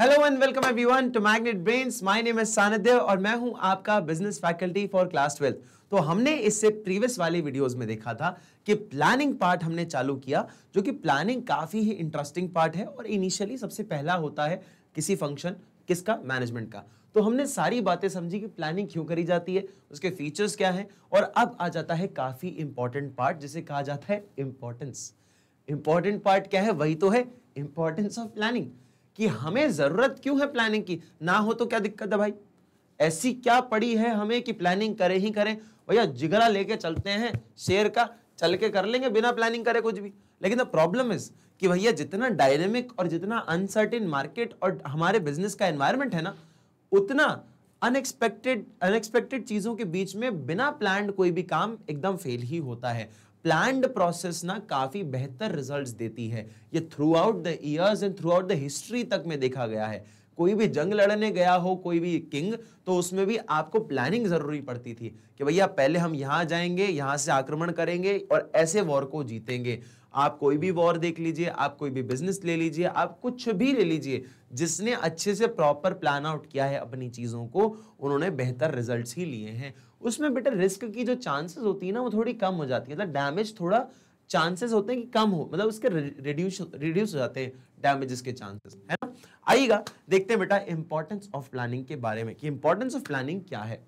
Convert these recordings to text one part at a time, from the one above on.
hello and welcome everyone to magnet brains my name is Sanidhya और मैं हूं आपका business faculty for class twelfth तो हमने इससे प्रीवियस वाले वीडियोस में देखा था कि प्लानिंग पार्ट हमने चालू किया जो कि प्लानिंग काफ़ी ही इंटरेस्टिंग पार्ट है और इनिशियली सबसे पहला होता है किसी फंक्शन किसका मैनेजमेंट का तो हमने सारी बातें समझी कि प्लानिंग क्यों करी जाती है उसके फीचर्स क्या हैं और अब आ जाता है काफ़ी इंपॉर्टेंट पार्ट जिसे कहा जाता है इम्पोर्टेंस इंपॉर्टेंट पार्ट क्या है वही तो है इंपॉर्टेंस ऑफ प्लानिंग कि हमें ज़रूरत क्यों है प्लानिंग की ना हो तो क्या दिक्कत है भाई ऐसी क्या पड़ी है हमें कि प्लानिंग करें ही करें भैया जिगरा लेके चलते हैं शेयर का चल के कर लेंगे बिना प्लानिंग करे कुछ भी लेकिन द प्रॉब्लम इज कि भैया जितना डायनेमिक और जितना अनसर्टिन मार्केट और हमारे बिजनेस का एनवायरमेंट है ना उतना अनएक्सपेक्टेड अनएक्सपेक्टेड चीज़ों के बीच में बिना प्लान कोई भी काम एकदम फेल ही होता है प्लान्ड प्रोसेस ना काफ़ी बेहतर रिजल्ट्स देती है ये throughout the years and throughout the history तक में देखा गया है कोई भी जंग लड़ने गया हो कोई भी किंग तो उसमें भी आपको प्लानिंग जरूरी पड़ती थी कि भैया पहले हम यहाँ जाएंगे यहाँ से आक्रमण करेंगे और ऐसे वॉर को जीतेंगे आप कोई भी वॉर देख लीजिए आप कोई भी बिजनेस ले लीजिए आप कुछ भी ले लीजिए जिसने अच्छे से प्रॉपर प्लान आउट किया है अपनी चीज़ों को उन्होंने बेहतर रिजल्ट्स ही लिए हैं उसमें बेटा रिस्क की जो चांसेस होती है ना वो थोड़ी कम हो जाती है मतलब डैमेज थोड़ा चांसेस होते हैं कि कम हो मतलब उसके रिड्यूस रिड्यूस हो जाते हैं डैमेजेस के चांसेस है ना आइएगा देखते हैं बेटा इंपॉर्टेंस ऑफ प्लानिंग के बारे में कि इंपॉर्टेंस ऑफ प्लानिंग क्या है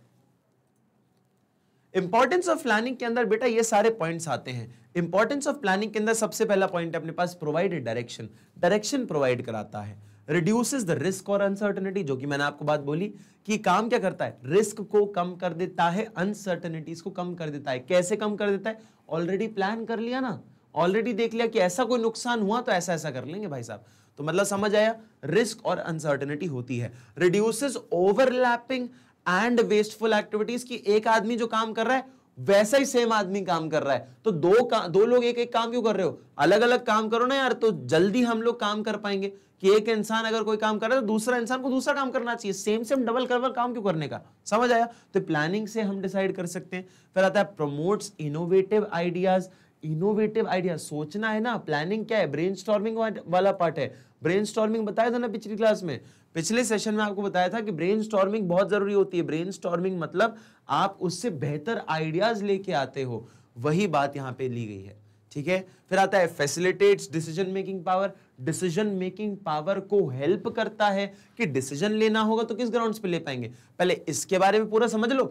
इंपॉर्टेंस ऑफ प्लानिंग के अंदर बेटा ये सारे पॉइंट्स आते हैं इंपॉर्टेंस ऑफ प्लानिंग के अंदर सबसे पहला पॉइंट अपने पास प्रोवाइड डायरेक्शन डायरेक्शन प्रोवाइड कराता है रिड्यूसेस द रिस्क और अनसर्टनिटी जो कि मैंने आपको बात बोली कि काम क्या करता है रिस्क को कम कर देता है अनसर्टनिटीज को कम कर देता है कैसे कम कर देता है ऑलरेडी प्लान कर लिया ना ऑलरेडी देख लिया कि ऐसा कोई नुकसान हुआ तो ऐसा ऐसा कर लेंगे भाई साहब तो मतलब समझ आया रिस्क और अनसर्टनिटी होती है reduces overlapping and wasteful activities की एक आदमी जो काम कर रहा है वैसा ही सेम आदमी काम कर रहा है तो दो का, दो लोग एक एक काम क्यों कर रहे हो अलग अलग काम करो ना यार तो जल्दी हम लोग काम कर पाएंगे कि एक इंसान अगर कोई काम कर रहा है तो दूसरा इंसान को दूसरा काम करना चाहिए सेम सेम डबल करवर काम क्यों करने का समझ आया तो प्लानिंग से हम डिसाइड कर सकते हैं फिर आता है promotes innovative ideas innovative idea सोचना है ना प्लानिंग क्या है ब्रेन वाला पार्ट है ब्रेन बताया था ना पिछली क्लास में पिछले सेशन में आपको बताया था कि ब्रेन बहुत जरूरी होती है ब्रेन मतलब आप उससे बेहतर आइडियाज लेके आते हो वही बात यहाँ पे ली गई है ठीक है फिर आता है facilitates decision making power decision making power को हेल्प करता है कि डिसीजन लेना होगा तो किस ग्राउंड्स पे ले पाएंगे पहले इसके बारे में पूरा समझ लो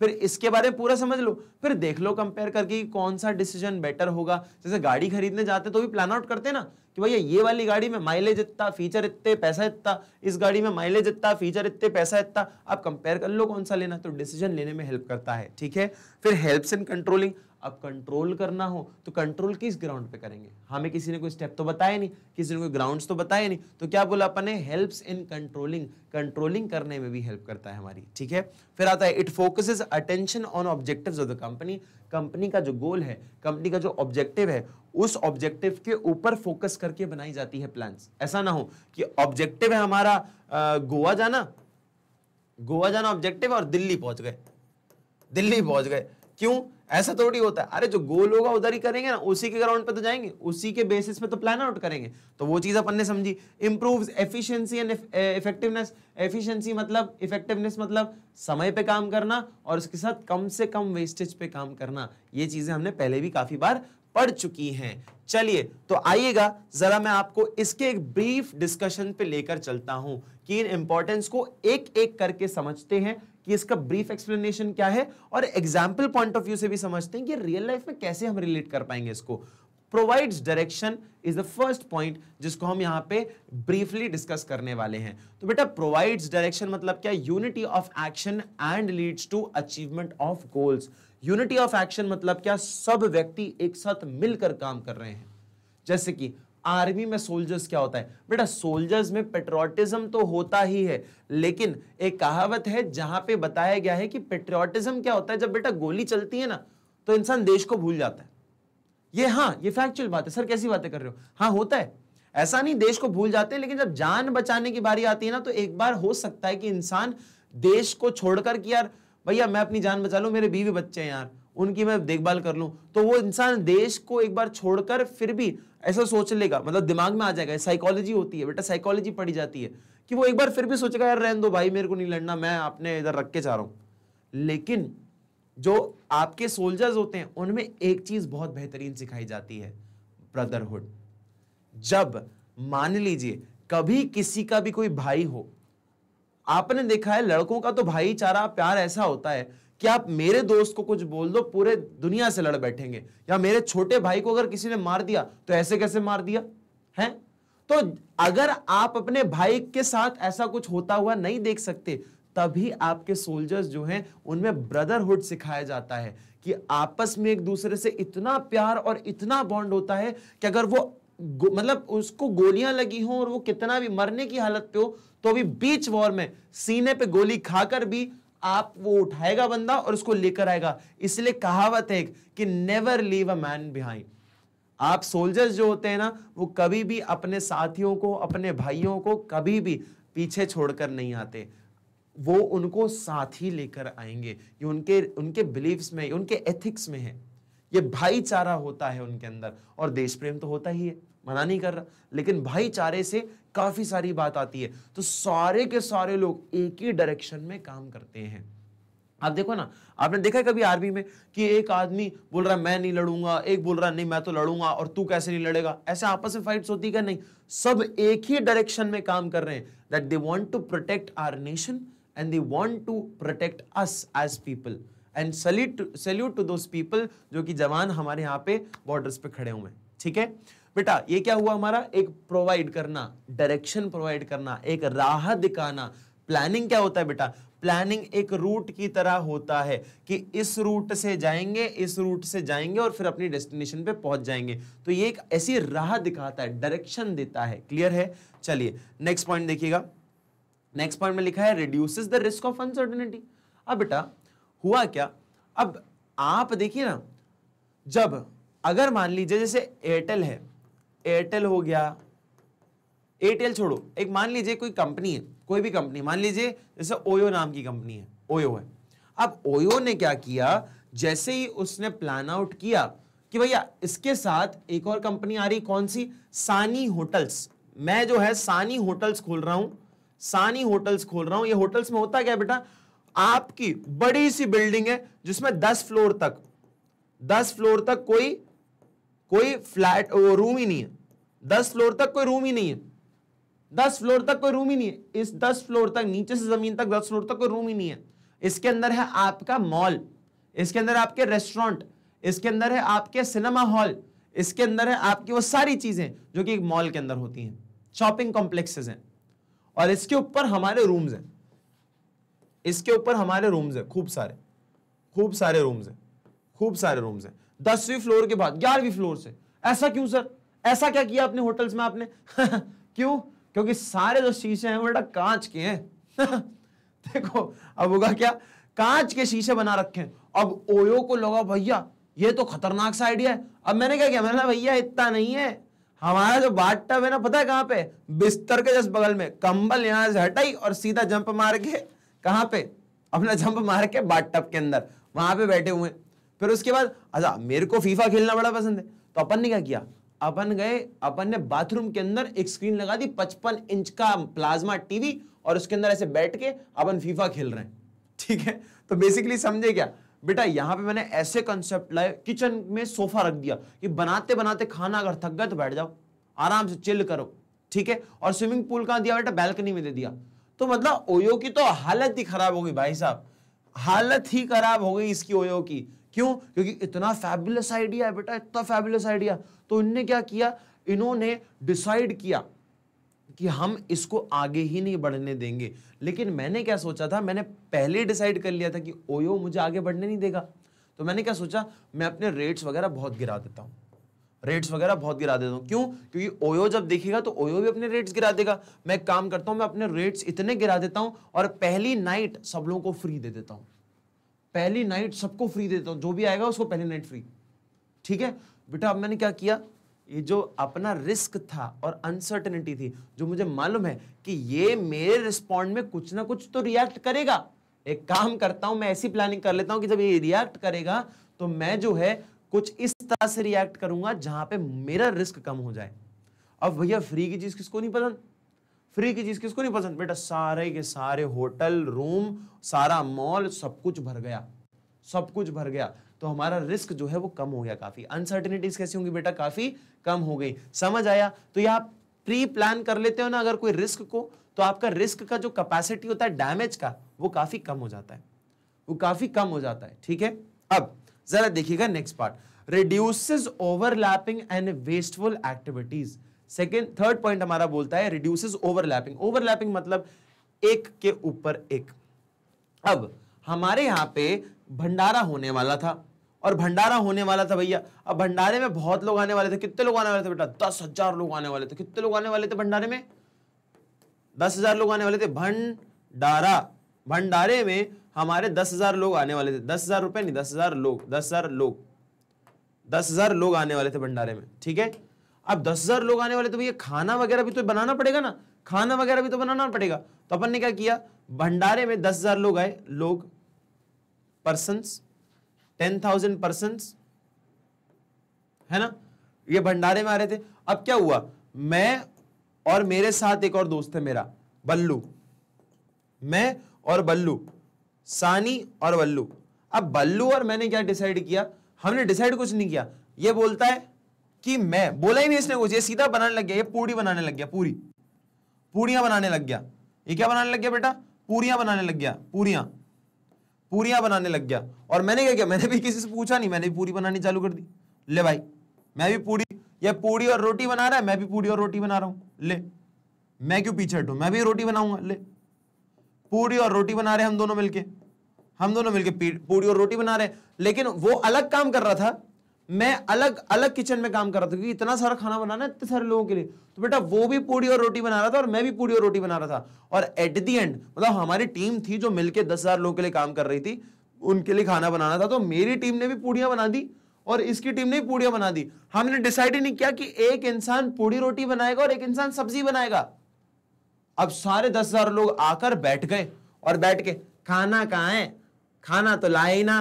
फिर इसके बारे में पूरा समझ लो फिर देख लो कंपेयर करके कौन सा डिसीजन बेटर होगा जैसे गाड़ी खरीदने जाते तो भी प्लान आउट करते ना कि भैया ये वाली गाड़ी में माइलेज इतना फीचर इतने पैसा इतना इस गाड़ी में माइलेज इतना फीचर इतने पैसा इतना आप कंपेयर कर लो कौन सा लेना तो डिसीजन लेने में हेल्प करता है ठीक है फिर हेल्प्स इन कंट्रोलिंग अब कंट्रोल करना हो तो कंट्रोल किस ग्राउंड पे करेंगे हमें किसी ने कोई स्टेप तो बताया नहीं किसी ने कोई ग्राउंड्स तो बताया नहीं तो क्या बोला अपन ने हेल्प्स इन कंट्रोलिंग कंट्रोलिंग करने में भी हेल्प करता है हमारी ठीक है फिर आता है it focus attention on objective of the company company का जो गोल है कंपनी का जो ऑब्जेक्टिव है उस ऑब्जेक्टिव के ऊपर फोकस करके बनाई जाती है प्लान ऐसा ना हो कि ऑब्जेक्टिव है हमारा गोवा जाना गोवा जाना ऑब्जेक्टिव और दिल्ली पहुंच गए दिल्ली पहुंच गए क्यों ऐसा थोड़ी होता है अरे जो गोल होगा उधर ही करेंगे ना उसी के ग्राउंड पे तो जाएंगे उसी के बेसिस पे तो प्लान आउट करेंगे तो वो चीज़ अपन ने समझी improve efficiency and effectiveness efficiency मतलब इफेक्टिवनेस मतलब समय पे काम करना और उसके साथ कम से कम वेस्टेज पे काम करना ये चीज़ें हमने पहले भी काफ़ी बार पढ़ चुकी हैं चलिए तो आइएगा जरा मैं आपको इसके एक ब्रीफ डिस्कशन पे लेकर चलता हूं कि इन इंपॉर्टेंस को एक एक करके समझते हैं कि इसका ब्रीफ एक्सप्लेनेशन क्या है और एग्जाम्पल पॉइंट ऑफ व्यू से भी समझते हैं कि रियल लाइफ में कैसे हम रिलेट कर पाएंगे इसको provides direction is the first point जिसको हम यहां पे ब्रीफली डिस्कस करने वाले हैं तो बेटा प्रोवाइड्स डायरेक्शन मतलब क्या unity of action and leads to achievement of goals unity of action मतलब क्या सब व्यक्ति एक साथ मिलकर काम कर रहे हैं जैसे कि आर्मी में सोल्जर्स क्या होता है बेटा सोल्जर्स में पेट्रोटिज्म तो होता ही है लेकिन एक कहावत है जहां पे बताया गया है कि पेट्रोटिज्म क्या होता है जब बेटा गोली चलती है ना तो इंसान देश को भूल जाता है ये हाँ ये फैक्चुअल बात है सर कैसी बातें कर रहे हो हाँ होता है ऐसा नहीं देश को भूल जाते लेकिन जब जान बचाने की बारी आती है ना तो एक बार हो सकता है कि इंसान देश को छोड़कर कि यार भैया मैं अपनी जान बचा लूँ मेरे बीवी बच्चे हैं यार उनकी मैं देखभाल कर लूं तो वो इंसान देश को एक बार छोड़कर फिर भी ऐसा सोच लेगा मतलब दिमाग में आ जाएगा साइकोलॉजी होती है बेटा साइकोलॉजी पढ़ी जाती है कि वो एक बार फिर भी सोचेगा यार रहने दो भाई मेरे को नहीं लड़ना मैं आपने इधर रख के जा रहा हूं लेकिन जो आपके सोल्जर्स होते हैं उनमें एक चीज बहुत बेहतरीन सिखाई जाती है ब्रदरहुड जब मान लीजिए कभी किसी का भी कोई भाई हो आपने देखा है लड़कों का तो भाईचारा प्यार ऐसा होता है कि आप मेरे दोस्त को कुछ बोल दो पूरे दुनिया से लड़ बैठेंगे या मेरे छोटे भाई को अगर किसी ने मार दिया तो ऐसे कैसे मार दिया है तो अगर आप अपने भाई के साथ ऐसा कुछ होता हुआ नहीं देख सकते तभी आपके सोल्जर्स जो हैं उनमें ब्रदरहुड सिखाया जाता है कि आपस में एक दूसरे से इतना प्यार और इतना बॉन्ड होता है कि अगर वो मतलब उसको गोलियां लगी हों और वो कितना भी मरने की हालत पे हो तो भी बीच वॉर में सीने पे गोली खाकर भी आप वो उठाएगा बंदा और उसको लेकर आएगा इसलिए कहावत है कि never leave a man behind आप सोल्जर्स जो होते हैं ना वो कभी भी अपने साथियों को अपने भाइयों को कभी भी पीछे छोड़कर नहीं आते वो उनको साथ ही लेकर आएंगे ये उनके उनके बिलीव्स में उनके एथिक्स में है ये भाईचारा होता है उनके अंदर और देश प्रेम तो होता ही है मना नहीं कर रहा लेकिन भाईचारे से काफ़ी सारी बात आती है तो सारे के सारे लोग एक ही डायरेक्शन में काम करते हैं आप देखो ना आपने देखा है कभी आर्मी में कि एक आदमी बोल रहा है मैं नहीं लड़ूंगा एक बोल रहा है नहीं मैं तो लड़ूंगा और तू कैसे नहीं लड़ेगा ऐसे आपस में फाइट्स होती क्या नहीं सब एक ही डायरेक्शन में काम कर रहे हैं that they want to protect our nation and they want to protect us as people and salute salute to those people जो कि जवान हमारे यहाँ पे बॉर्डर्स पे खड़े हुए हैं ठीक है बेटा ये क्या हुआ हमारा एक प्रोवाइड करना डायरेक्शन प्रोवाइड करना एक राह दिखाना प्लानिंग क्या होता है बेटा प्लानिंग एक रूट की तरह होता है कि इस रूट से जाएंगे इस रूट से जाएंगे और फिर अपनी डेस्टिनेशन पे पहुंच जाएंगे तो ये एक ऐसी राह दिखाता है डायरेक्शन देता है क्लियर है चलिए नेक्स्ट पॉइंट देखिएगा नेक्स्ट पॉइंट में लिखा है reduce the risk of uncertainty अब बेटा हुआ क्या अब आप देखिए ना जब अगर मान लीजिए जैसे एयरटेल है एयरटेल हो गया एयरटेल छोड़ो एक मान लीजिए कोई कंपनी है कोई भी कंपनी मान लीजिए जैसे ओयो नाम की कंपनी है ओयो है अब ओयो ने क्या किया जैसे ही उसने प्लान आउट किया कि भैया इसके साथ एक और कंपनी आ रही कौन सी सानी होटल्स मैं जो है सानी होटल्स खोल रहा हूं सानी होटल्स खोल रहा हूं ये होटल्स में होता क्या बेटा आपकी बड़ी सी बिल्डिंग है जिसमें दस फ्लोर तक दस फ्लोर तक कोई कोई फ्लैट रूम ही नहीं है दस फ्लोर तक कोई रूम ही नहीं है दस फ्लोर तक कोई रूम ही नहीं है इस दस फ्लोर तक नीचे से जमीन तक दस फ्लोर तक कोई रूम ही नहीं है इसके अंदर है आपका मॉल इसके अंदर आपके रेस्टोरेंट इसके अंदर है आपके सिनेमा हॉल इसके अंदर है आपकी वो सारी चीजें जो कि एक मॉल के अंदर होती हैं शॉपिंग कॉम्प्लेक्सेस हैं और इसके ऊपर हमारे रूम्स हैं इसके ऊपर हमारे रूम्स हैं खूब सारे खूब सारे रूम्स हैं खूब सारे रूम्स हैं दसवीं फ्लोर के बाद ग्यारहवीं फ्लोर से ऐसा क्यों सर ऐसा क्या किया आपने होटल्स में आपने क्यों क्योंकि सारे जो शीशे हैं बेटा कांच के हैं देखो अब होगा क्या कांच के शीशे बना रखे अब ओयो को लगा भैया ये तो खतरनाक सा आइडिया है अब मैंने क्या किया मैंने भैया इतना नहीं है हमारा जो बाट टब है ना पता है कहां पे बिस्तर के जस्ट बगल में कंबल यहां से हटाई और सीधा जंप मार के कहां पे अपना जंप मार के बाट टब के अंदर वहां पे बैठे हुए फिर उसके बाद अच्छा मेरे को फीफा खेलना बड़ा पसंद है तो अपन ने क्या किया अपन गए अपन ने बाथरूम के अंदर एक स्क्रीन लगा दी पचपन इंच का प्लाज्मा टीवी और उसके अंदर ऐसे बैठ के अपन फीफा खेल रहे हैं ठीक है तो बेसिकली समझे क्या बेटा यहाँ पे मैंने ऐसे कंसेप्ट लाए किचन में सोफा रख दिया कि बनाते बनाते खाना अगर थक गए तो बैठ जाओ आराम से चिल करो ठीक है और स्विमिंग पूल कहाँ दिया बेटा बैल्कनी में दे दिया तो मतलब ओयो की तो हालत ही खराब हो गई भाई साहब हालत ही खराब हो गई इसकी ओयो की क्यों क्योंकि इतना फैबुलस आइडिया है बेटा इतना फैबुलस आइडिया तो इनने क्या किया इन्होंने डिसाइड किया कि हम इसको आगे ही नहीं बढ़ने देंगे लेकिन मैंने क्या सोचा था मैंने पहले डिसाइड कर लिया था कि ओयो मुझे आगे बढ़ने नहीं देगा तो मैंने क्या सोचा मैं अपने रेट्स वगैरह बहुत गिरा देता हूँ रेट्स वगैरह बहुत गिरा देता हूँ क्यों क्योंकि ओयो जब देखेगा तो ओयो भी अपने रेट्स गिरा देगा मैं काम करता हूँ मैं अपने रेट्स इतने गिरा देता हूँ और पहली नाइट सब लोगों को फ्री दे देता हूँ पहली नाइट सबको फ्री देता हूँ जो भी आएगा उसको पहली नाइट फ्री ठीक है बेटा अब मैंने क्या किया ये जो अपना रिस्क था और अनसर्टेनिटी थी जो मुझे मालूम है कि ये मेरे रिस्पॉन्ड में कुछ ना कुछ तो रिएक्ट करेगा एक काम करता हूं मैं ऐसी प्लानिंग कर लेता हूं कि जब ये रिएक्ट करेगा तो मैं जो है कुछ इस तरह से रिएक्ट करूंगा जहां पे मेरा रिस्क कम हो जाए अब भैया फ्री की चीज किसको नहीं पसंद फ्री की चीज किसको नहीं पसंद बेटा सारे के सारे होटल रूम सारा मॉल सब कुछ भर गया सब कुछ भर गया तो हमारा रिस्क जो है वो कम हो गया काफी अनसर्टिनिटीज कैसी होंगी बेटा काफी कम हो गई समझ आया तो ये आप प्री प्लान कर लेते हो ना अगर कोई रिस्क को तो आपका रिस्क का जो कैपेसिटी होता है डैमेज का वो काफी कम हो जाता है वो काफी कम हो जाता है ठीक है अब जरा देखिएगा next part reduces overlapping and wasteful activities second third point हमारा बोलता है रिड्यूसेस ओवरलैपिंग ओवरलैपिंग मतलब एक के ऊपर एक अब हमारे यहां पे भंडारा होने वाला था और भंडारा होने वाला था भैया अब भंडारे में बहुत लोग आने वाले थे कितने लोग आने वाले थे बेटा दस हजार लोग आने वाले थे कितने लोग आने वाले थे भंडारे में दस हजार लोग आने वाले थे भंडारा भंडारे में हमारे दस हजार लोग आने वाले थे दस हजार रुपए नहीं दस हजार लोग दस हजार लोग दस हजार लोग आने वाले थे भंडारे में ठीक है अब दस हजार लोग आने वाले तो भैया खाना वगैरह भी तो बनाना पड़ेगा ना खाना वगैरह भी तो बनाना पड़ेगा तो अपन ने क्या किया भंडारे में दस हजार लोग आए लोग पर्सन टेन थाउजेंड पर्सन है ना ये भंडारे में आ रहे थे अब क्या हुआ मैं और मेरे साथ एक और दोस्त है मेरा बल्लू मैं और बल्लू सानी और बल्लू अब बल्लू और मैंने क्या डिसाइड किया हमने डिसाइड कुछ नहीं किया ये बोलता है कि मैं बोला ही नहीं इसने कुछ ये सीधा बनाने लग गया ये पूरी बनाने लग गया पूरी पूरियां बनाने लग गया ये क्या बनाने लग गया बेटा पूरियां बनाने लग गया पूरियां पूरियां बनाने लग गया और मैंने क्या किया मैंने भी किसी से पूछा नहीं मैंने भी पूरी बनानी चालू कर दी ले भाई मैं भी पूरी या पूरी और रोटी बना रहा है मैं भी पूरी और रोटी बना रहा हूं ले मैं क्यों पीछे हटू मैं भी रोटी बनाऊंगा ले पूरी और रोटी बना रहे हम दोनों मिलके हम दोनों मिलके पूरी और रोटी बना रहे लेकिन वो अलग काम कर रहा था मैं अलग अलग किचन में काम कर रहा था क्योंकि इतना सारा खाना बनाना है इतने सारे लोगों के लिए तो बेटा वो भी पूड़ी और रोटी बना रहा था और मैं भी पूड़ी और रोटी बना रहा था और एट दी एंड मतलब हमारी टीम थी जो मिलकर दस हजार लोगों के लिए काम कर रही थी उनके लिए खाना बनाना था तो मेरी टीम ने भी पूड़ियां बना दी और इसकी टीम ने भी पूड़ियां बना दी हमने डिसाइड ही नहीं किया कि एक इंसान पूड़ी रोटी बनाएगा और एक इंसान सब्जी बनाएगा अब सारे दस हजार लोग आकर बैठ गए और बैठ के खाना कहा है खाना तो लाए ही ना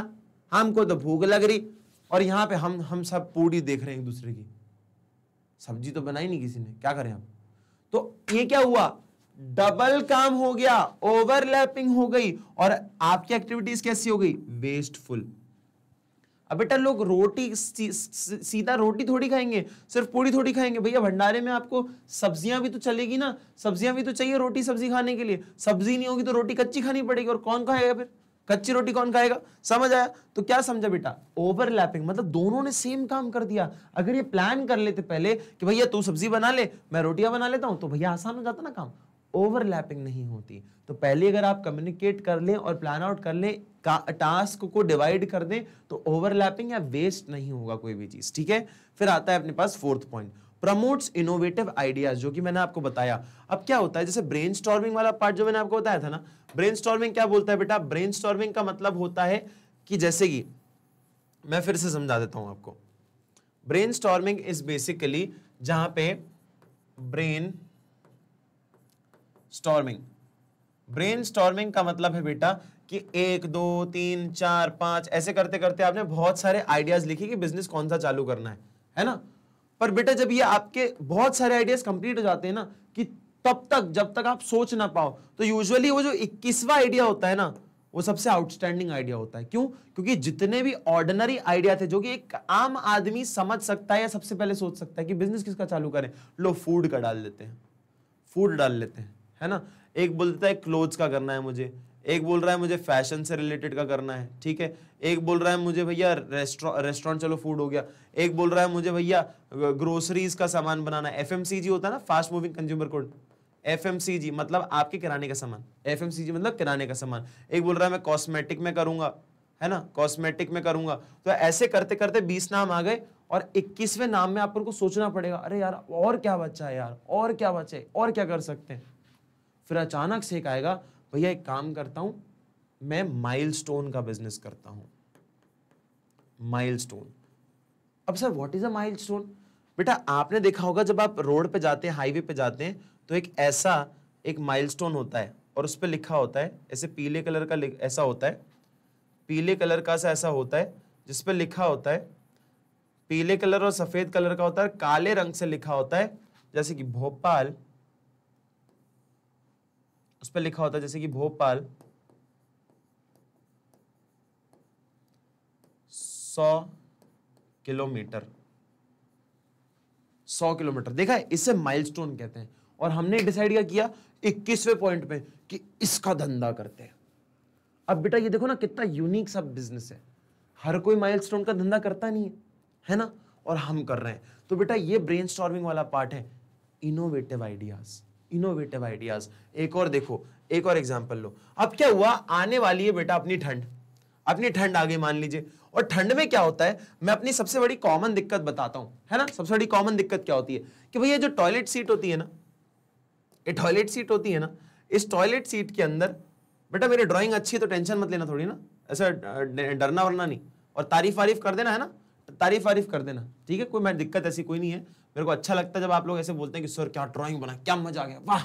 हमको तो भूख लग रही और यहाँ पे हम हम सब पूरी देख रहे हैं एक दूसरे की सब्जी तो बनाई नहीं किसी ने क्या करें हम तो ये क्या हुआ डबल काम हो गया ओवरलैपिंग हो गई और आपकी एक्टिविटीज कैसी हो गई वेस्टफुल अब बेटा लोग रोटी सी, सीधा रोटी थोड़ी खाएंगे सिर्फ पूड़ी थोड़ी खाएंगे भैया भंडारे में आपको सब्जियां भी तो चलेगी ना सब्जियां भी तो चाहिए रोटी सब्जी खाने के लिए सब्जी नहीं होगी तो रोटी कच्ची खानी पड़ेगी और कौन खाएगा फिर कच्ची रोटी कौन खाएगा समझ आया तो क्या समझा बेटा ओवरलैपिंग मतलब दोनों ने सेम काम कर दिया अगर ये प्लान कर लेते पहले कि भैया तू सब्जी बना ले मैं रोटियां बना लेता हूं तो भैया आसान हो जाता ना काम ओवरलैपिंग नहीं होती तो पहले अगर आप कम्युनिकेट कर लें और प्लान आउट कर लें टास्क को डिवाइड कर दें तो ओवरलैपिंग या वेस्ट नहीं होगा कोई भी चीज़ ठीक है फिर आता है अपने पास fourth point promotes innovative ideas जो कि मैंने आपको बताया अब क्या होता है जैसे ब्रेन वाला पार्ट जो मैंने आपको बताया था ना ब्रेन क्या बोलता है बेटा ब्रेन का मतलब होता है कि जैसे कि मैं फिर से समझा देता हूं आपको ब्रेन स्टॉर्मिंग इज बेसिकली जहां पे ब्रेन स्टॉर्मिंग ब्रेन स्टॉर्मिंग का मतलब है बेटा कि एक दो तीन चार पांच ऐसे करते करते आपने बहुत सारे आइडियाज लिखे कि बिजनेस कौन सा चालू करना है है ना पर बेटा जब ये आपके बहुत सारे आइडियाज कंप्लीट हो जाते हैं ना कि तब तक जब तक आप सोच ना पाओ तो यूजुअली वो जो इक्कीसवा आइडिया होता है ना वो सबसे आउटस्टैंडिंग आइडिया होता है क्यों क्योंकि जितने भी ऑर्डिनरी आइडिया थे जो कि एक आम आदमी समझ सकता है या सबसे पहले सोच सकता है कि बिजनेस किसका चालू करें लो फूड का डाल लेते हैं फूड डाल लेते हैं है ना एक बोल देता है क्लोथ्स का करना है मुझे एक बोल रहा है मुझे फैशन से रिलेटेड का करना है ठीक है एक बोल रहा है मुझे भैया रेस्टोरेंट रेस्टोरेंट चलो फूड हो गया एक बोल रहा है मुझे भैया ग्रोसरीज का सामान बनाना एफ होता है ना fast moving consumer code F मतलब आपके किराने का सामान एफ मतलब किराने का सामान एक बोल रहा है मैं कॉस्मेटिक में करूंगा है ना कॉस्मेटिक में करूंगा तो ऐसे करते करते बीस नाम आ गए और इक्कीसवें नाम में आपको सोचना पड़ेगा अरे यार और क्या बच्चा है यार और क्या बच्चे और क्या कर सकते हैं फिर अचानक से एक आएगा भैया एक काम करता हूँ मैं माइलस्टोन का बिजनेस करता हूँ माइलस्टोन अब sir what is a milestone बेटा आपने देखा होगा जब आप रोड पे जाते हैं हाईवे पे जाते हैं तो एक ऐसा एक माइलस्टोन होता है और उस पर लिखा होता है ऐसे पीले कलर का ऐसा होता है पीले कलर का सा ऐसा होता है जिस पर लिखा होता है पीले कलर और सफ़ेद कलर का होता है काले रंग से लिखा होता है जैसे कि भोपाल उस पर लिखा होता है जैसे कि भोपाल सौ किलोमीटर सौ किलोमीटर देखा है इसे माइलस्टोन कहते हैं और हमने डिसाइड क्या किया इक्कीसवें पॉइंट पे कि इसका धंधा करते हैं अब बेटा ये देखो ना कितना यूनिक सब बिजनेस है हर कोई माइलस्टोन का धंधा करता नहीं है है ना और हम कर रहे हैं तो बेटा ये ब्रेन वाला पार्ट है इनोवेटिव आइडियाज़ इनोवेटिव आइडियाज एक और देखो एक और एग्जाम्पल लो अब क्या हुआ आने वाली है बेटा अपनी ठंड अपनी ठंड आगे मान लीजिए और ठंड में क्या होता है मैं अपनी सबसे बड़ी कॉमन दिक्कत बताता हूं है ना सबसे बड़ी कॉमन दिक्कत क्या होती है कि भैया जो टॉयलेट सीट होती है ना ये टॉयलेट सीट होती है ना इस टॉयलेट सीट के अंदर बेटा मेरी ड्राइंग अच्छी है तो टेंशन मत लेना थोड़ी ना ऐसा डरना वरना नहीं और तारीफ वारीफ कर देना है ना तारीफ वारीफ कर देना ठीक है कोई मैं दिक्कत ऐसी कोई नहीं है मेरे को अच्छा लगता है जब आप लोग ऐसे बोलते हैं कि सर क्या ड्राइंग बना क्या मजा आ गया वाह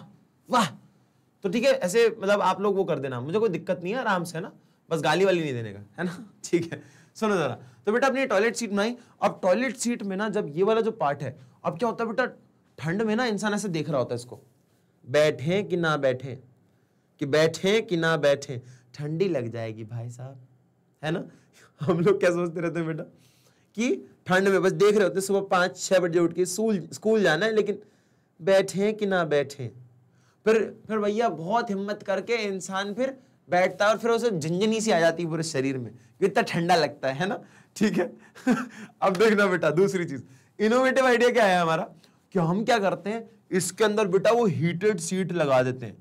वाह तो ठीक है ऐसे मतलब आप लोग वो कर देना मुझे कोई दिक्कत नहीं है आराम से है ना बस गाली वाली नहीं देने का है ना ठीक है सुनो जरा तो बेटा अपनी टॉयलेट सीट बनाई अब टॉयलेट सीट में ना जब ये वाला जो पार्ट है अब क्या होता है बेटा ठंड में ना इंसान ऐसे देख रहा होता है इसको बैठे कि ना बैठे कि बैठे कि ना बैठे ठंडी लग जाएगी भाई साहब है ना हम लोग क्या सोचते रहते हैं बेटा कि ठंड में बस देख रहे होते सुबह पाँच छः बजे उठ के स्कूल स्कूल जाना है लेकिन बैठें कि ना बैठें फिर फिर भैया बहुत हिम्मत करके इंसान फिर बैठता है और फिर उसे झंझनी सी आ जाती है पूरे शरीर में इतना ठंडा लगता है ना ठीक है अब देखना बेटा दूसरी चीज़ इनोवेटिव आइडिया क्या है हमारा कि हम क्या करते हैं इसके अंदर बेटा वो हीटेड सीट लगा देते हैं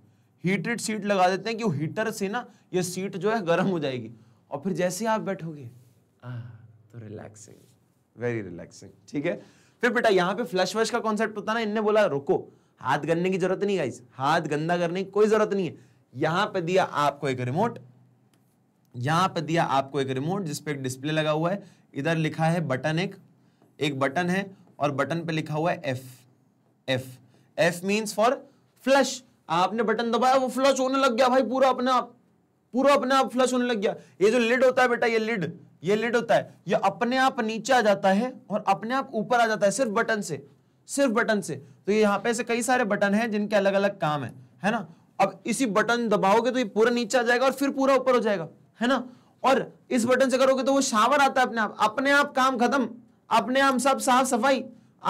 हीटेड सीट लगा देते हैं कि वो हीटर से ना ये सीट जो है गर्म हो जाएगी और फिर जैसे आप बैठोगे आ तो रिलैक्सिंग वेरी रिलैक्सिंग ठीक है फिर बेटा यहाँ पे फ्लश वश का कॉन्सेप्ट होता ना इनने बोला रोको हाथ गन्ने की जरूरत नहीं गाइस हाथ गंदा करने की कोई जरूरत नहीं है यहाँ पे दिया आपको एक रिमोट यहाँ पे दिया आपको एक रिमोट जिसपे एक डिस्प्ले लगा हुआ है इधर लिखा है बटन एक एक बटन है और बटन पे लिखा हुआ है F F F means for flush आपने बटन दबाया वो फ्लश होने लग गया भाई पूरा अपने आप पूरा अपने आप फ्लश होने लग गया ये जो लिड होता है बेटा ये लिड ये लिड होता है ये अपने आप नीचे आ जाता है और अपने आप ऊपर आ जाता है सिर्फ बटन से सिर्फ बटन से तो यहाँ पे ऐसे कई सारे बटन हैं जिनके अलग अलग काम है है ना अब इसी बटन दबाओगे तो ये पूरा नीचे आ जाएगा और फिर पूरा ऊपर हो जाएगा है ना और इस बटन से करोगे तो वो शावर आता है अपने आप अपने आप काम खत्म अपने आप सब साफ सफाई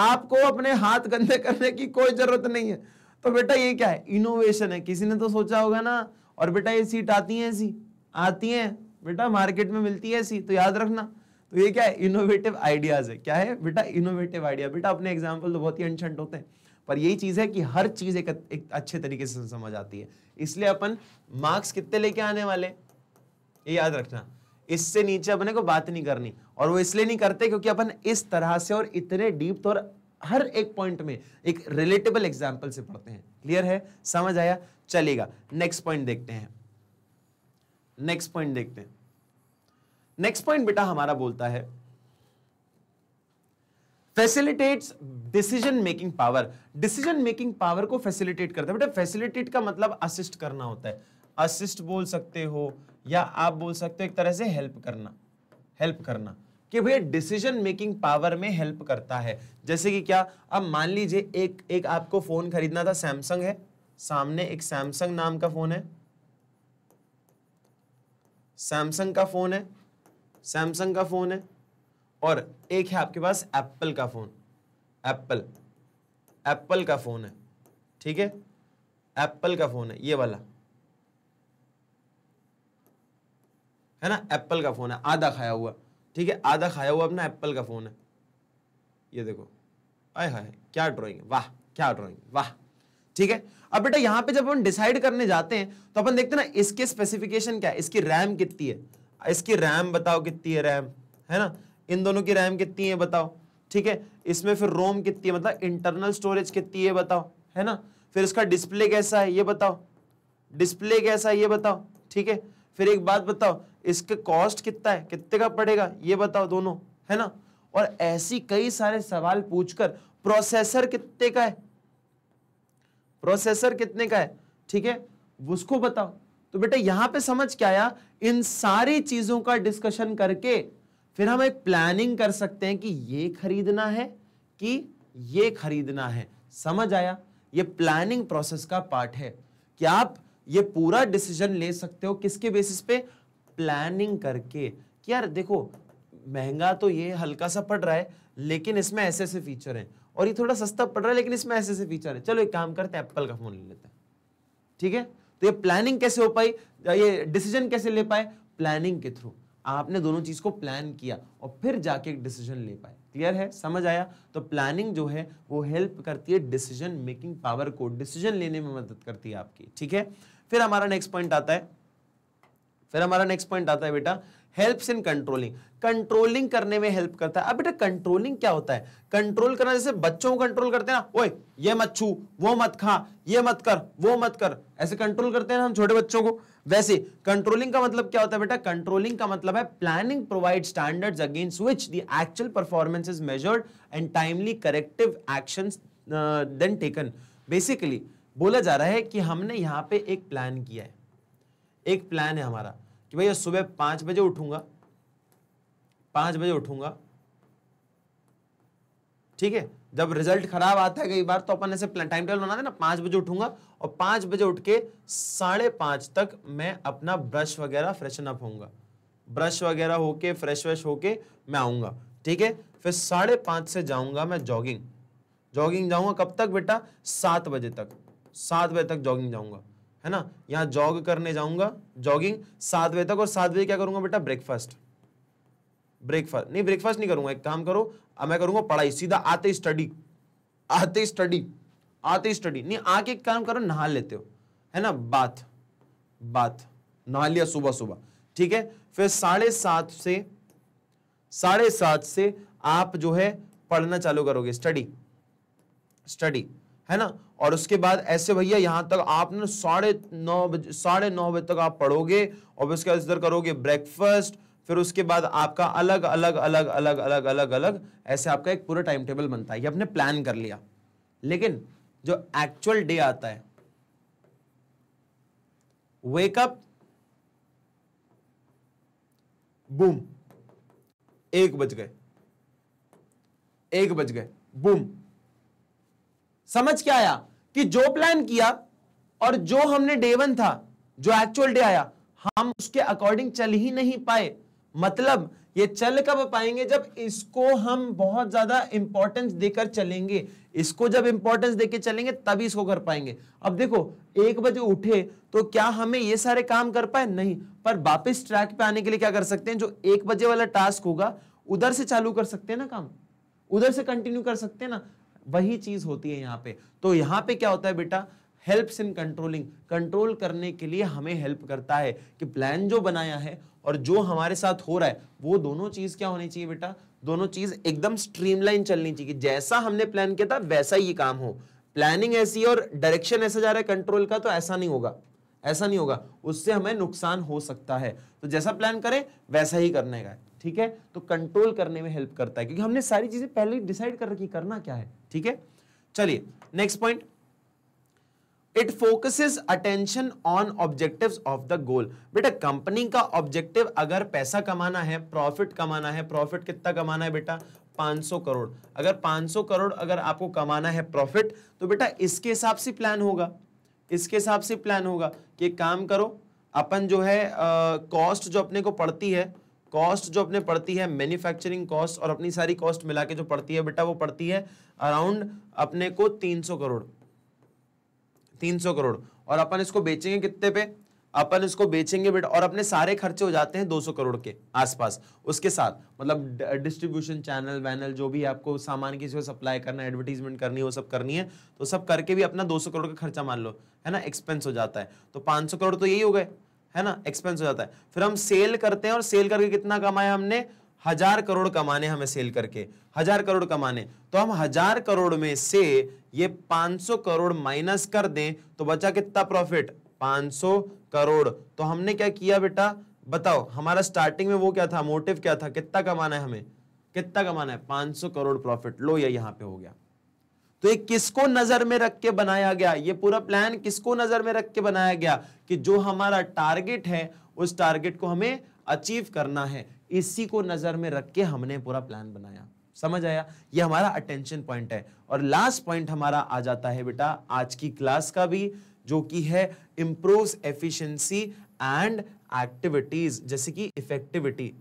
आपको अपने हाथ गंदे करने की कोई जरूरत नहीं है तो बेटा ये क्या है इनोवेशन है किसी ने तो सोचा होगा ना और बेटा ये सीट आती है ऐसी आती है बेटा मार्केट में मिलती है ऐसी तो याद रखना तो ये क्या है इनोवेटिव आइडियाज है क्या है बेटा इनोवेटिव आइडिया बेटा अपने एग्जाम्पल तो बहुत ही अनछंट होते हैं पर यही चीज है कि हर चीज एक, एक अच्छे तरीके से समझ आती है इसलिए अपन मार्क्स कितने लेके आने वाले ये याद रखना इससे नीचे अपने को बात नहीं करनी और वो इसलिए नहीं करते क्योंकि अपन इस तरह से और इतने डीप तो और हर एक पॉइंट में एक रिलेटेबल एग्जाम्पल से पढ़ते हैं क्लियर है समझ आया चलेगा नेक्स्ट पॉइंट देखते हैं नेक्स्ट पॉइंट देखते हैं नेक्स्ट पॉइंट बेटा हमारा बोलता है facilitates decision making power decision making power को फैसिलिटेट करता है बेटा फैसिलिटेट का मतलब असिस्ट करना होता है असिस्ट बोल सकते हो या आप बोल सकते हो एक तरह से हेल्प करना हेल्प करना कि भैया डिसीजन मेकिंग पावर में हेल्प करता है जैसे कि क्या अब मान लीजिए एक एक आपको फोन खरीदना था सैमसंग है सामने एक सैमसंग नाम का फोन है सैमसंग का फोन है सैमसंग का फोन है और एक है आपके पास एप्पल का फोन एप्पल एप्पल का फोन है ठीक है एप्पल का फोन है ये वाला है ना एप्पल का फोन है आधा खाया हुआ ठीक है आधा खाया हुआ अपना एप्पल का फ़ोन है ये देखो आय हाय क्या ड्राइंग वाह क्या ड्राइंग वाह ठीक है अब बेटा यहाँ पे जब हम डिसाइड करने जाते हैं तो अपन देखते ना इसके स्पेसिफिकेशन क्या है इसकी रैम कितनी है इसकी रैम बताओ कितनी है रैम है ना इन दोनों की रैम कितनी है बताओ ठीक है इसमें फिर रोम कितनी है मतलब इंटरनल स्टोरेज कितनी है बताओ है ना फिर इसका डिस्प्ले कैसा है ये बताओ डिस्प्ले कैसा है ये बताओ ठीक है फिर एक बात बताओ इसके कॉस्ट कितना है कितने का पड़ेगा ये बताओ दोनों है ना और ऐसी कई सारे सवाल पूछकर प्रोसेसर कितने का है प्रोसेसर कितने का है ठीक है उसको बताओ तो बेटा यहां पे समझ क्या आया इन सारी चीजों का डिस्कशन करके फिर हम एक प्लानिंग कर सकते हैं कि ये खरीदना है कि ये खरीदना है समझ आया ये प्लानिंग प्रोसेस का पार्ट है कि आप ये पूरा डिसीजन ले सकते हो किसके बेसिस पे प्लानिंग करके कि यार देखो महंगा तो ये हल्का सा पड़ रहा है लेकिन इसमें ऐसे ऐसे फीचर हैं और ये थोड़ा सस्ता पड़ रहा है लेकिन इसमें ऐसे ऐसे फीचर है चलो एक काम करते हैं एप्पल का फोन ले लेते हैं ठीक है तो ये प्लानिंग कैसे हो पाई ये डिसीजन कैसे ले पाए प्लानिंग के थ्रू आपने दोनों चीज को प्लान किया और फिर जाके एक डिसीजन ले पाए क्लियर है समझ आया तो प्लानिंग जो है वो हेल्प करती है डिसीजन मेकिंग पावर को डिसीजन लेने में मदद करती है आपकी ठीक है फिर हमारा नेक्स्ट पॉइंट आता है फिर हमारा नेक्स्ट पॉइंट आता है बेटा हेल्प इन कंट्रोलिंग कंट्रोलिंग करने में हेल्प करता है अब बेटा कंट्रोलिंग क्या होता है कंट्रोल करना जैसे बच्चों को कंट्रोल करते हैं ना ओए ये मत छू वो मत खा ये मत कर वो मत कर ऐसे कंट्रोल करते हैं ना हम छोटे बच्चों को वैसे कंट्रोलिंग का मतलब क्या होता है बेटा कंट्रोलिंग का मतलब है planning provide standards against which the actual performance is measured and timely corrective action then taken basically बोला जा रहा है कि हमने यहाँ पे एक प्लान किया है एक प्लान है हमारा कि भैया सुबह पांच बजे उठूंगा पांच बजे उठूंगा ठीक है जब रिजल्ट खराब आता है कई बार तो अपन ऐसे टाइम टेबल बना देना पांच बजे उठूंगा और पांच बजे उठ के साढ़े पांच तक मैं अपना ब्रश वगैरह फ्रेशन अप होऊंगा ब्रश वगैरह होके फ्रेश व्रेश होके मैं आऊंगा ठीक है फिर साढ़े पांच से जाऊंगा मैं जॉगिंग जॉगिंग जाऊंगा कब तक बेटा सात बजे तक सात बजे तक जॉगिंग जाऊंगा है ना यहाँ जॉग करने जाऊंगा जॉगिंग सात बजे तक और सात बजे क्या करूंगा बेटा ब्रेकफास्ट ब्रेकफास्ट नहीं ब्रेकफास्ट नहीं करूंगा एक काम करो अब मैं करूंगा पढ़ाई सीधा आते स्टडी आते स्टडी आते स्टडी नहीं आके एक काम करो नहा लेते हो है ना बात बात नहा लिया सुबह सुबह ठीक है फिर साढ़े सात से साढ़े सात से आप जो है पढ़ना चालू करोगे स्टडी स्टडी है ना और उसके बाद ऐसे भैया यहाँ तक आपने साढ़े नौ बजे साढ़े नौ बजे तक आप पढ़ोगे और उसके बाद इधर करोगे ब्रेकफास्ट फिर उसके बाद आपका अलग अलग अलग अलग अलग अलग अलग ऐसे आपका एक पूरा टाइम टेबल बनता है ये आपने प्लान कर लिया लेकिन जो एक्चुअल डे आता है वेकअप बूम एक बज गए एक बज गए बूम समझ क्या आया कि जो प्लान किया और जो हमने डे वन था जो एक्चुअल डे आया हम उसके अकॉर्डिंग चल ही नहीं पाए मतलब ये चल कब पाएंगे जब इसको हम बहुत ज्यादा इंपॉर्टेंस देकर चलेंगे इसको जब इंपॉर्टेंस देकर चलेंगे तभी इसको कर पाएंगे अब देखो एक बजे उठे तो क्या हमें ये सारे काम कर पाए नहीं पर वापस ट्रैक पे आने के लिए क्या कर सकते हैं जो एक बजे वाला टास्क होगा उधर से चालू कर सकते हैं ना काम उधर से कंटिन्यू कर सकते हैं ना वही चीज होती है यहाँ पे तो यहाँ पे क्या होता है बेटा हेल्प्स इन कंट्रोलिंग कंट्रोल करने के लिए हमें हेल्प करता है कि प्लान जो बनाया है और जो हमारे साथ हो रहा है वो दोनों चीज क्या होनी चाहिए बेटा दोनों चीज एकदम स्ट्रीमलाइन चलनी चाहिए जैसा हमने प्लान किया था वैसा ही काम हो प्लानिंग ऐसी और डायरेक्शन ऐसा जा रहा है कंट्रोल का तो ऐसा नहीं होगा ऐसा नहीं होगा उससे हमें नुकसान हो सकता है तो जैसा प्लान करें वैसा ही करने का ठीक है तो कंट्रोल करने में हेल्प करता है क्योंकि हमने सारी चीजें पहले डिसाइड कर रखी करना क्या है ठीक है चलिए next point it focuses attention on objectives of the goal बेटा कंपनी का ऑब्जेक्टिव अगर पैसा कमाना है प्रॉफिट कमाना है प्रॉफिट कितना कमाना है बेटा 500 करोड़ अगर 500 करोड़ अगर आपको कमाना है प्रॉफिट तो बेटा इसके हिसाब से प्लान होगा इसके हिसाब से प्लान होगा कि काम करो अपन जो है कॉस्ट जो अपने को पड़ती है कॉस्ट जो अपने पड़ती है मैन्युफैक्चरिंग कॉस्ट और अपनी सारी कॉस्ट मिला के जो पड़ती है बेटा वो पड़ती है अराउंड अपने को 300 करोड़ 300 करोड़ और अपन इसको बेचेंगे कितने पे अपन इसको बेचेंगे बेट और अपने सारे खर्चे हो जाते हैं 200 करोड़ के आसपास उसके साथ मतलब डिस्ट्रीब्यूशन चैनल वैनल जो भी आपको सामान किसी को सप्लाई करना एडवर्टीजमेंट करनी है वो सब करनी है तो सब करके भी अपना 200 करोड़ का खर्चा मान लो है ना एक्सपेंस हो जाता है तो सौ करोड़ तो यही हो गए है ना एक्सपेंस हो जाता है फिर हम सेल करते हैं और सेल करके कितना कमाया हमने हजार करोड़ कमाने हमें सेल करके हजार करोड़ कमाने तो हम हजार करोड़ में से ये 500 करोड़ माइनस कर दें तो बचा कितना प्रॉफिट 500 करोड़ तो हमने क्या किया बेटा बताओ हमारा स्टार्टिंग में वो क्या था मोटिव क्या था कितना कमाना है हमें कितना कमाना है 500 करोड़ प्रॉफिट लो ये यहाँ पे हो गया तो ये किसको नजर में रख के बनाया गया ये पूरा प्लान किसको नजर में रख के बनाया गया कि जो हमारा टारगेट है उस टारगेट को हमें अचीव करना है इसी को नजर में रख के हमने पूरा प्लान बनाया समझ आया ये हमारा अटेंशन पॉइंट है और लास्ट पॉइंट हमारा आ जाता है बेटा आज की क्लास का भी जो कि है इंप्रूव एफिशिएंसी एंड एक्टिविटीज जैसे कि इफेक्टिविटी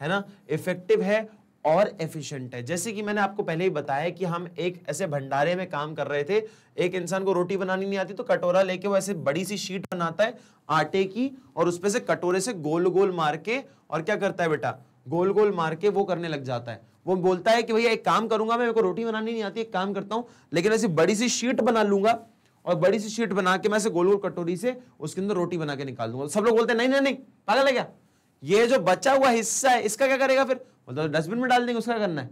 है ना इफेक्टिव है और एफिशिएंट है जैसे कि मैंने आपको पहले ही बताया कि हम एक ऐसे भंडारे में काम कर रहे थे एक इंसान को रोटी बनानी नहीं आती तो कटोरा लेके वो ऐसे बड़ी सी शीट बनाता है आटे की और उसपे से कटोरे से गोल गोल मार के और क्या करता है बेटा गोल गोल मार के वो करने लग जाता है वो बोलता है कि भैया एक काम करूंगा मैं मेरे को रोटी बनानी नहीं आती एक काम करता हूँ लेकिन ऐसी बड़ी सी शीट बना लूंगा और बड़ी सी शीट बना के मैं गोल गोल कटोरी से उसके अंदर रोटी बना के निकाल दूंगा सब लोग बोलते हैं नहीं नहीं नहीं पागल है क्या ये जो बचा हुआ हिस्सा है इसका क्या करेगा फिर मतलब डस्टबिन में डाल देंगे उसका करना है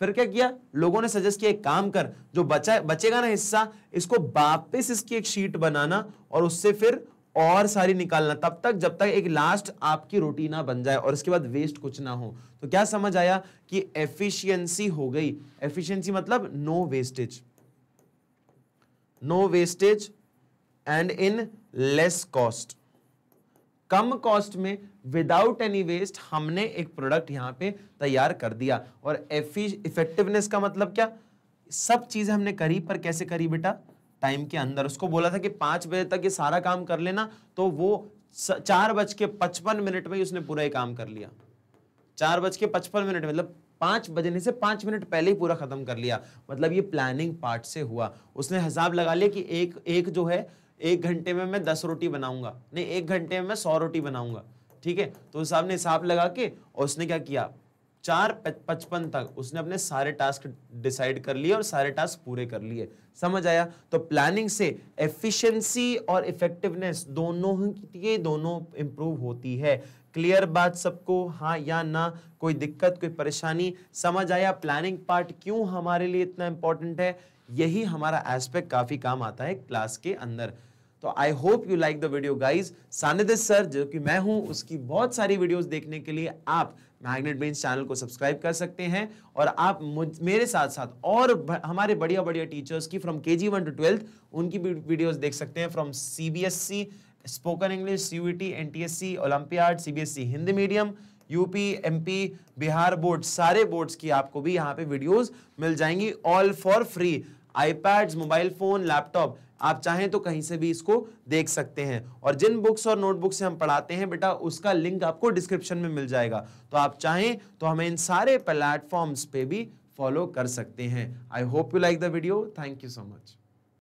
फिर क्या किया लोगों ने सजेस्ट किया एक काम कर जो बचा बचेगा ना हिस्सा इसको वापिस इसकी एक शीट बनाना और उससे फिर और सारी निकालना तब तक जब तक एक लास्ट आपकी रोटी ना बन जाए और इसके बाद वेस्ट कुछ ना हो तो क्या समझ आया कि एफिशिएंसी हो गई एफिशिएंसी मतलब no wastage no wastage and in less cost कम कॉस्ट में विदाउट एनी वेस्ट हमने एक प्रोडक्ट यहां पे तैयार कर दिया और इफेक्टिवनेस का मतलब क्या सब चीजें हमने करी पर कैसे करी बेटा टाइम के अंदर उसको बोला था कि पांच बजे तक ये सारा काम कर लेना तो वो चार बज के पचपन मिनट में ही उसने पूरा ही काम कर लिया चार बज के पचपन मिनट मतलब पांच बजने से पांच मिनट पहले ही पूरा ख़त्म कर लिया मतलब ये प्लानिंग पार्ट से हुआ उसने हिसाब लगा लिया कि एक एक जो है एक घंटे में मैं दस रोटी बनाऊंगा नहीं एक घंटे में मैं सौ रोटी बनाऊंगा ठीक है तो हिसाब ने हिसाब लगा के और उसने क्या किया चार पचपन तक उसने अपने सारे टास्क डिसाइड कर लिए और सारे टास्क पूरे कर लिए समझ आया तो प्लानिंग से एफिशिएंसी और इफेक्टिवनेस दोनों की दोनों इंप्रूव होती है क्लियर बात सबको हाँ या ना कोई दिक्कत कोई परेशानी समझ आया प्लानिंग पार्ट क्यों हमारे लिए इतना इंपॉर्टेंट है यही हमारा एस्पेक्ट काफ़ी काम आता है क्लास के अंदर तो I hope you like the video guys Sanidhya sir जो कि मैं हूं उसकी बहुत सारी वीडियोस देखने के लिए आप मैग्नेट ब्रेन चैनल को सब्सक्राइब कर सकते हैं और आप मुझ मेरे साथ साथ और हमारे बढ़िया बढ़िया टीचर्स की फ्रॉम के जी वन टू ट्वेल्थ उनकी भी वीडियोज देख सकते हैं from C B S C spoken English C U T N T S C olympiad C B S C Hindi medium UP MP Bihar board सारे बोर्ड्स की आपको भी यहाँ पे वीडियोस मिल जाएंगी all for free iPads mobile phone laptop आप चाहें तो कहीं से भी इसको देख सकते हैं और जिन बुक्स और नोटबुक्स से हम पढ़ाते हैं बेटा उसका लिंक आपको डिस्क्रिप्शन में मिल जाएगा तो आप चाहें तो हमें इन सारे प्लेटफॉर्म्स पे भी फॉलो कर सकते हैं I hope you like the video thank you so much